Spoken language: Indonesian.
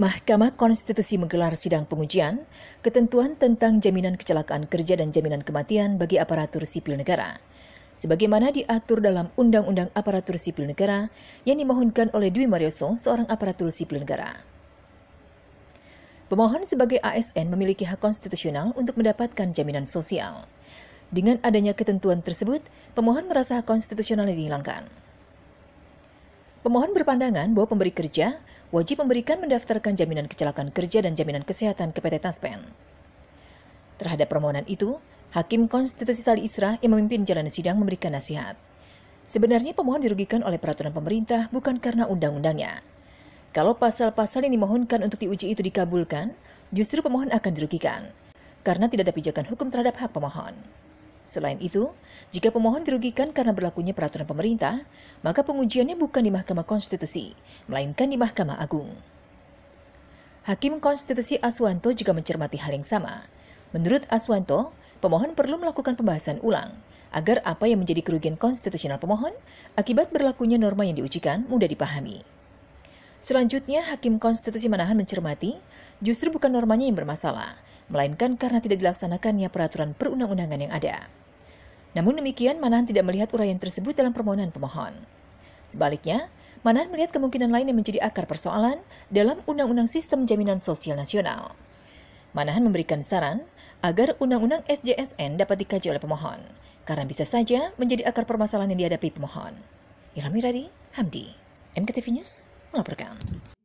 Mahkamah Konstitusi menggelar sidang pengujian ketentuan tentang jaminan kecelakaan kerja dan jaminan kematian bagi aparatur sipil negara, sebagaimana diatur dalam Undang-Undang Aparatur Sipil Negara yang dimohonkan oleh Dwi Marioso, seorang aparatur sipil negara. Pemohon sebagai ASN memiliki hak konstitusional untuk mendapatkan jaminan sosial. Dengan adanya ketentuan tersebut, pemohon merasa hak konstitusionalnya dihilangkan. Pemohon berpandangan bahwa pemberi kerja wajib memberikan mendaftarkan jaminan kecelakaan kerja dan jaminan kesehatan ke PT Taspen. Terhadap permohonan itu, Hakim Konstitusi Sali Isra yang memimpin jalan sidang memberikan nasihat. Sebenarnya pemohon dirugikan oleh peraturan pemerintah bukan karena undang-undangnya. Kalau pasal-pasal yang dimohonkan untuk diuji itu dikabulkan, justru pemohon akan dirugikan, karena tidak ada pijakan hukum terhadap hak pemohon. Selain itu, jika pemohon dirugikan karena berlakunya peraturan pemerintah, maka pengujiannya bukan di Mahkamah Konstitusi, melainkan di Mahkamah Agung. Hakim Konstitusi Aswanto juga mencermati hal yang sama. Menurut Aswanto, pemohon perlu melakukan pembahasan ulang agar apa yang menjadi kerugian konstitusional pemohon akibat berlakunya norma yang diujikan mudah dipahami. Selanjutnya, Hakim Konstitusi Manahan mencermati, justru bukan normanya yang bermasalah, melainkan karena tidak dilaksanakannya peraturan perundang-undangan yang ada. Namun demikian, Manahan tidak melihat uraian tersebut dalam permohonan pemohon. Sebaliknya, Manahan melihat kemungkinan lain yang menjadi akar persoalan dalam Undang-Undang Sistem Jaminan Sosial Nasional. Manahan memberikan saran agar Undang-Undang SJSN dapat dikaji oleh pemohon, karena bisa saja menjadi akar permasalahan yang dihadapi pemohon. Ilhamiradi Hamdi, MKTV News melaporkan.